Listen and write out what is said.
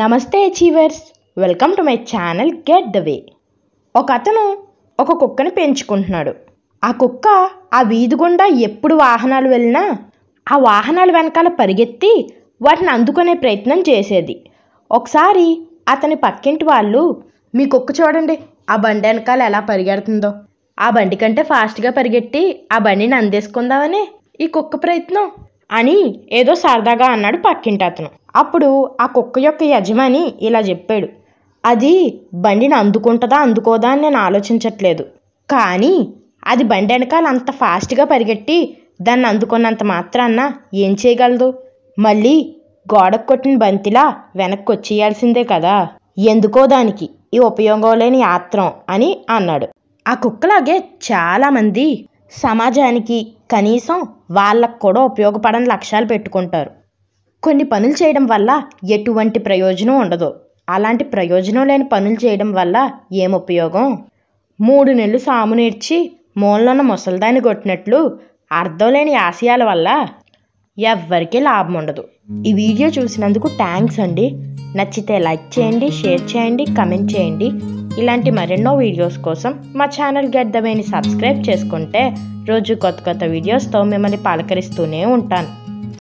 నమస్తే achievers welcome to my channel get the way ఒక అతను ఒక కుక్కని పెంచుకుంటున్నాడు ఆ కుక్క ఆ వీధి గుండా ఎప్పుడు వాహనాలు వెళ్ళినా ఆ వాహనాల వెనకాల పరిగెత్తి వాటిని అందుకునే ప్రయత్నం చేసేది ఒకసారి అతని పక్కింటి వాళ్ళు మీ కుక్క చూడండి ఆ బండి వెనకాల ఎలా పరిగెడుతుందో ఆ బండి కంటే ఫాస్ట్గా పరిగెట్టి ఆ బండిని అందేసుకుందామని ఈ కుక్క ప్రయత్నం అని ఏదో సరదాగా అన్నాడు పక్కింటి అతను అప్పుడు ఆ కుక్క యొక్క యజమాని ఇలా చెప్పాడు అది బండిని అందుకుంటుందా అందుకోదా అని నేను ఆలోచించట్లేదు కానీ అది బండి వెనకాల అంత ఫాస్ట్గా పరిగెట్టి దాన్ని అందుకున్నంత మాత్రాన్న ఏం చేయగలదు మళ్ళీ గోడకు కొట్టిన బంతిలా వెనక్కి వచ్చేయాల్సిందే కదా ఎందుకో దానికి ఈ ఉపయోగం లేని యాత్రం అని అన్నాడు ఆ కుక్కలాగే చాలామంది సమాజానికి కనీసం వాళ్ళకు కూడా ఉపయోగపడని లక్ష్యాలు పెట్టుకుంటారు కొన్ని పనులు చేయడం వల్ల ఎటువంటి ప్రయోజనం ఉండదు అలాంటి ప్రయోజనం లేని పనులు చేయడం వల్ల ఏం ఉపయోగం మూడు నెలలు సాము నేర్చి మూలన ముసలిదాన్ని కొట్టినట్లు అర్థం లేని ఆశయాల వల్ల ఎవ్వరికీ లాభం ఉండదు ఈ వీడియో చూసినందుకు థ్యాంక్స్ అండి నచ్చితే లైక్ చేయండి షేర్ చేయండి కమెంట్ చేయండి ఇలాంటి మరెన్నో వీడియోస్ కోసం మా ఛానల్ గెట్ ద వేని సబ్స్క్రైబ్ చేసుకుంటే రోజు కొత్త కొత్త వీడియోస్తో మిమ్మల్ని పలకరిస్తూనే ఉంటాను